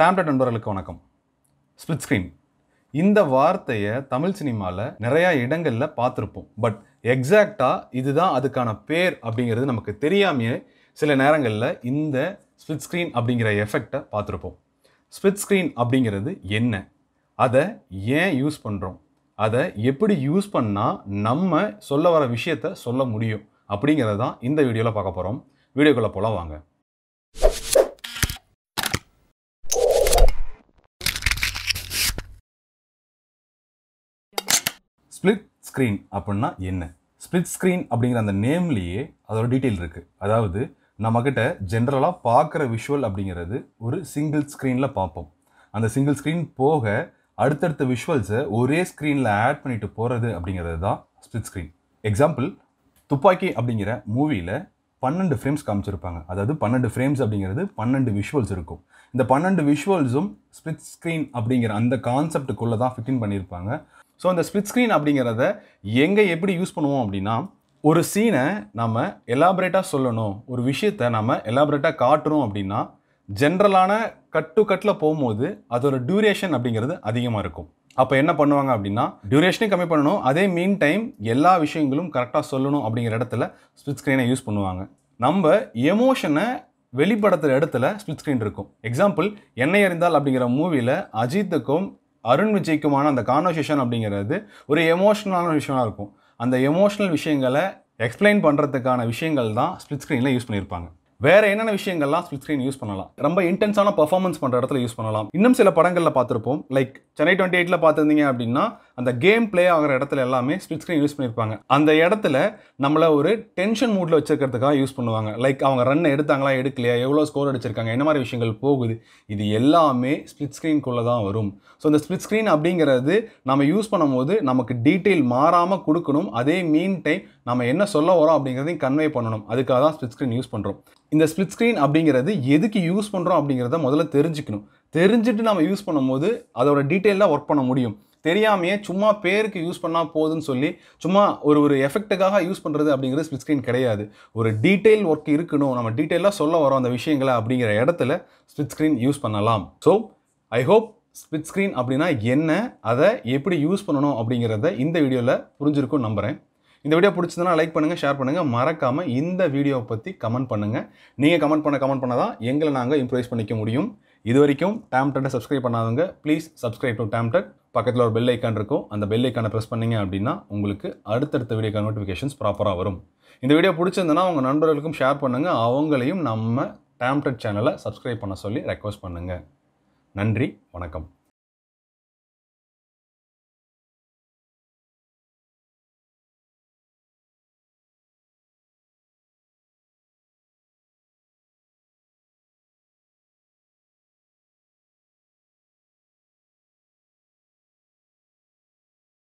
டேம்லெட் நண்பர்களுக்கு வணக்கம் split screen இந்த வார்த்தையை தமிழ் சினிமாவில் நிறையா இடங்களில் பார்த்துருப்போம் பட் எக்ஸாக்டாக இதுதான் அதுக்கான பேர் அப்படிங்கிறது நமக்கு தெரியாமையே சில நேரங்களில் இந்த ஸ்பிட் ஸ்க்ரீன் அப்படிங்கிற எஃபெக்டை பார்த்துருப்போம் ஸ்பிட் ஸ்க்ரீன் அப்படிங்கிறது என்ன அதை ஏன் யூஸ் பண்ணுறோம் அதை எப்படி யூஸ் பண்ணால் நம்ம சொல்ல வர விஷயத்த சொல்ல முடியும் அப்படிங்கிறதான் இந்த வீடியோவில் பார்க்க போகிறோம் வீடியோக்குள்ளே போல வாங்க ஸ்பிளிட் ஸ்க்ரீன் அப்படின்னா என்ன ஸ்பிளிட் ஸ்க்ரீன் அப்படிங்கிற அந்த நேம்லேயே அதோட டீட்டெயில் இருக்குது அதாவது நம்மக்கிட்ட ஜென்ரலாக பார்க்குற விஷுவல் அப்படிங்கிறது ஒரு சிங்கிள் ஸ்க்ரீனில் பார்ப்போம் அந்த சிங்கிள் ஸ்க்ரீன் போக அடுத்தடுத்த விஷுவல்ஸை ஒரே ஸ்க்ரீனில் ஆட் பண்ணிட்டு போகிறது அப்படிங்கிறது தான் ஸ்பிளிட் ஸ்க்ரீன் எக்ஸாம்பிள் துப்பாக்கி அப்படிங்கிற மூவியில் பன்னெண்டு ஃப்ரேம்ஸ் காமிச்சிருப்பாங்க அதாவது பன்னெண்டு ஃப்ரேம்ஸ் அப்படிங்கிறது பன்னெண்டு விஷுவல்ஸ் இருக்கும் இந்த பன்னெண்டு விஷுவல்ஸும் ஸ்பிளிட் ஸ்க்ரீன் அப்படிங்கிற அந்த கான்செப்டுக்குள்ளே தான் ஃபிட்டின் பண்ணியிருப்பாங்க ஸோ அந்த ஸ்பிட் ஸ்க்ரீன் அப்படிங்கிறத எங்கே எப்படி யூஸ் பண்ணுவோம் அப்படின்னா ஒரு சீனை நம்ம எலாபரேட்டாக சொல்லணும் ஒரு விஷயத்தை நம்ம எலாபரேட்டாக காட்டுறோம் அப்படின்னா ஜென்ரலான கட் டு கட்டில் போகும்போது அதோட டியூரேஷன் அப்படிங்கிறது அதிகமாக இருக்கும் அப்போ என்ன பண்ணுவாங்க அப்படின்னா டியூரேஷனையும் கம்மி பண்ணணும் அதே மீன் டைம் எல்லா விஷயங்களும் கரெக்டாக சொல்லணும் அப்படிங்கிற இடத்துல ஸ்பிட் ஸ்க்ரீனை யூஸ் பண்ணுவாங்க நம்ம எமோஷனை வெளிப்படுத்துகிற இடத்துல ஸ்பிட் ஸ்க்ரீன் இருக்கும் எக்ஸாம்பிள் என்னை அறிந்தால் அப்படிங்கிற மூவியில் அஜித்துக்கும் அருண் விஜய்க்குமான அந்த கான்வர்சேஷன் அப்படிங்கிறது ஒரு எமோஷ்னலான விஷயமாக இருக்கும் அந்த எமோஷ்னல் விஷயங்களை எக்ஸ்பிளைன் பண்ணுறதுக்கான விஷயங்கள் தான் ஸ்பிட் ஸ்க்ரீனில் யூஸ் பண்ணியிருப்பாங்க வேறு என்னென்ன விஷயங்கள்லாம் ஸ்பிட் ஸ்க்ரீன் யூஸ் பண்ணலாம் ரொம்ப இன்டென்ஸான பர்ஃபார்மன்ஸ் பண்ணுற இடத்துல யூஸ் பண்ணலாம் இன்னும் சில படங்களில் பார்த்துருப்போம் லைக் சென்னை டுவெண்ட்டி எயிட்டில் பார்த்துருந்தீங்க அப்படின்னா அந்த கேம் பிளே ஆகிற இடத்துல எல்லாமே ஸ்பிட் ஸ்க்ரீன் யூஸ் பண்ணியிருப்பாங்க அந்த இடத்துல நம்மளை ஒரு டென்ஷன் மூடில் வச்சுருக்கிறதுக்காக யூஸ் பண்ணுவாங்க லைக் அவங்க ரன் எடுத்தாங்களா எடுக்கலையா எவ்வளோ ஸ்கோர் அடிச்சிருக்காங்க என்ன மாதிரி விஷயங்கள் போகுது இது எல்லாமே ஸ்பிட் ஸ்க்ரீன்குள்ளே தான் வரும் ஸோ இந்த ஸ்பிட் ஸ்க்ரீன் அப்படிங்கிறது நம்ம யூஸ் பண்ணும்போது நமக்கு டீட்டெயில் மாறாமல் கொடுக்கணும் அதே மீன் டைம் நம்ம என்ன சொல்ல வரோம் அப்படிங்கிறதையும் கன்வே பண்ணணும் அதுக்காக தான் ஸ்பிட் ஸ்க்ரீன் யூஸ் பண்ணுறோம் இந்த ஸ்பிட் ஸ்க்ரீன் அப்படிங்கிறது எதுக்கு யூஸ் பண்ணுறோம் அப்படிங்கிறத முதல்ல தெரிஞ்சுக்கணும் தெரிஞ்சுட்டு நம்ம யூஸ் பண்ணும்போது அதோட டீட்டெயிலாக ஒர்க் பண்ண முடியும் தெரியாமையே சும்மா பேருக்கு யூஸ் பண்ணால் போதுன்னு சொல்லி சும்மா ஒரு ஒரு எஃபெக்ட்டுக்காக யூஸ் பண்ணுறது அப்படிங்கிறது ஸ்பிட் ஸ்க்ரீன் கிடையாது ஒரு டீட்டெயில் ஒர்க் இருக்கணும் நம்ம டீட்டெயிலாக சொல்ல வரோம் அந்த விஷயங்களை அப்படிங்கிற இடத்துல ஸ்பிட் ஸ்க்ரீன் யூஸ் பண்ணலாம் so I hope split screen அப்படின்னா என்ன அதை எப்படி யூஸ் பண்ணணும் அப்படிங்கிறத இந்த வீடியோவில் புரிஞ்சிருக்கும் நம்புகிறேன் இந்த வீடியோ பிடிச்சதுன்னா லைக் பண்ணுங்கள் ஷேர் பண்ணுங்கள் மறக்காமல் இந்த வீடியோவை பற்றி கமெண்ட் பண்ணுங்கள் நீங்கள் கமெண்ட் பண்ண கமெண்ட் பண்ணால் தான் எங்களை நாங்கள் இம்ப்ரூவைஸ் பண்ணிக்க முடியும் இது வரைக்கும் டேம்டெட்டை சப்ஸ்கிரைப் பண்ணாதவங்க ப்ளீஸ் சப்ஸ்கிரைப் டு டேம்டெட் பக்கத்தில் ஒரு பெல் ஐக்கான் இருக்கும் அந்த பெல் ஐக்கானை ப்ரெஸ் பண்ணிங்க அப்படின்னா உங்களுக்கு அடுத்தடுத்த வீடியோக்கான நோட்டிஃபிகேஷன்ஸ் ப்ராப்பராக வரும் இந்த வீடியோ பிடிச்சிருந்தனா உங்கள் நண்பர்களுக்கும் ஷேர் பண்ணுங்கள் அவங்களையும் நம்ம டேம்டெட் சேனலை சப்ஸ்கிரைப் பண்ண சொல்லி ரெக்வஸ்ட் பண்ணுங்கள் நன்றி வணக்கம்